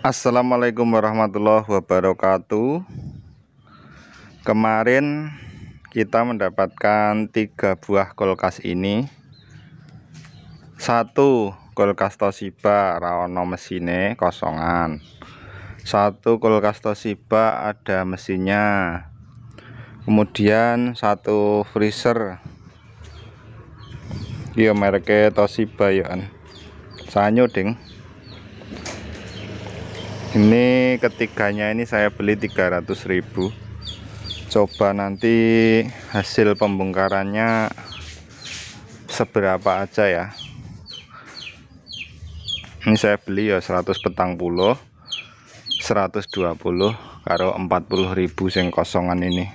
Assalamualaikum warahmatullahi wabarakatuh Kemarin kita mendapatkan tiga buah kulkas ini Satu kulkas Toshiba Raono mesinnya kosongan Satu kulkas Toshiba ada mesinnya Kemudian satu freezer Iya mereknya Toshiba ya Sanyo ding ini ketiganya ini saya beli 300.000 coba nanti hasil pembongkarannya seberapa aja ya ini saya beli ya 100 petang puluh 120 karo 40.000 sing kosongan ini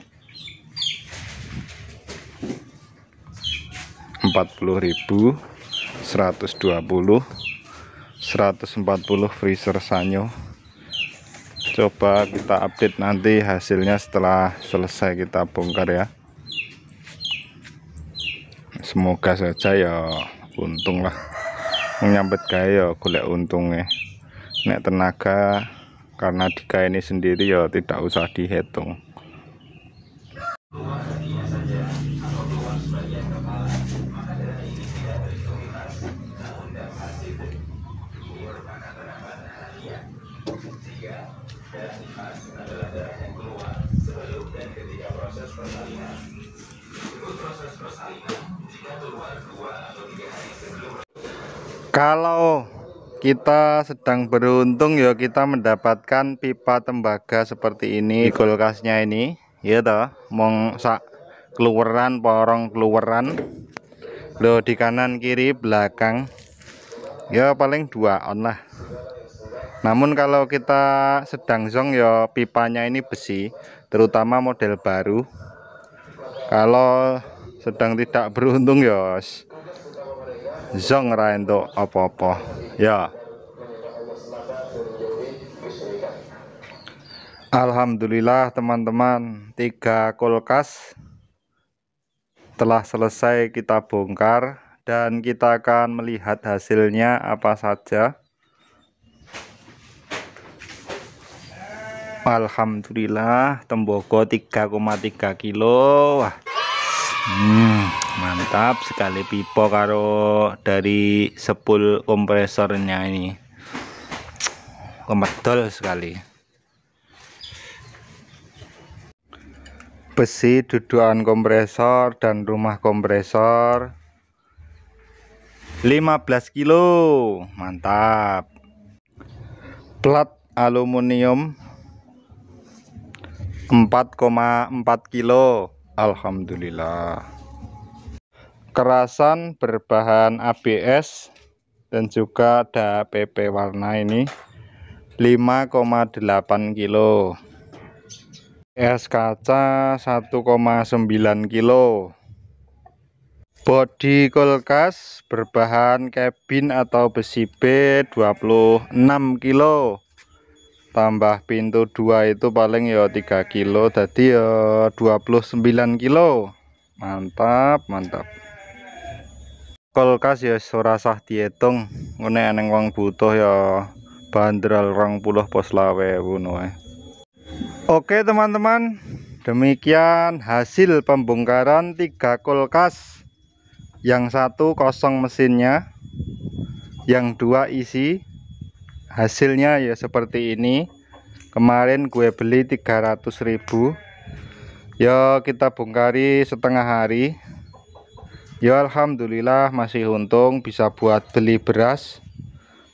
40.000 120 140 freezer sanyo coba kita update nanti hasilnya setelah selesai kita bongkar ya semoga saja ya untung lah menyambet gaya ya golek untungnya nek tenaga karena dika ini sendiri ya tidak usah dihitung kalau kita sedang beruntung ya kita mendapatkan pipa tembaga seperti ini kulkasnya ini ya toh mong sak keluaran porong keluaran lo di kanan kiri belakang ya paling dua on lah namun kalau kita sedang zong ya pipanya ini besi, terutama model baru. Kalau sedang tidak beruntung ya zong ra untuk apa-apa. Ya. Alhamdulillah teman-teman, tiga kulkas telah selesai kita bongkar dan kita akan melihat hasilnya apa saja. Alhamdulillah tembogo 3,3 kilo wah hmm, mantap sekali pipo karo dari sepul kompresornya ini kemedol sekali besi dudukan kompresor dan rumah kompresor 15 kilo mantap plat aluminium 4,4 kilo Alhamdulillah kerasan berbahan ABS dan juga ada PP warna ini 5,8 kilo es kaca 1,9 kilo bodi kulkas berbahan kabin atau besi B 26 kilo tambah pintu dua itu paling ya 3 kilo jadi ya 29 kilo mantap mantap kulkas ya surasah dihitung ngene eneng wong butuh ya bandral rong puluh pos lawe bunuh oke teman-teman demikian hasil pembongkaran tiga kulkas yang satu kosong mesinnya yang dua isi hasilnya ya seperti ini kemarin gue beli 300.000 ya kita bongkari setengah hari ya Alhamdulillah masih untung bisa buat beli beras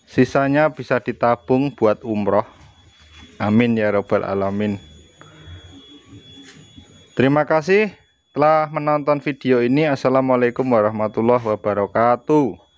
sisanya bisa ditabung buat umroh amin ya robbal alamin terima kasih telah menonton video ini assalamualaikum warahmatullahi wabarakatuh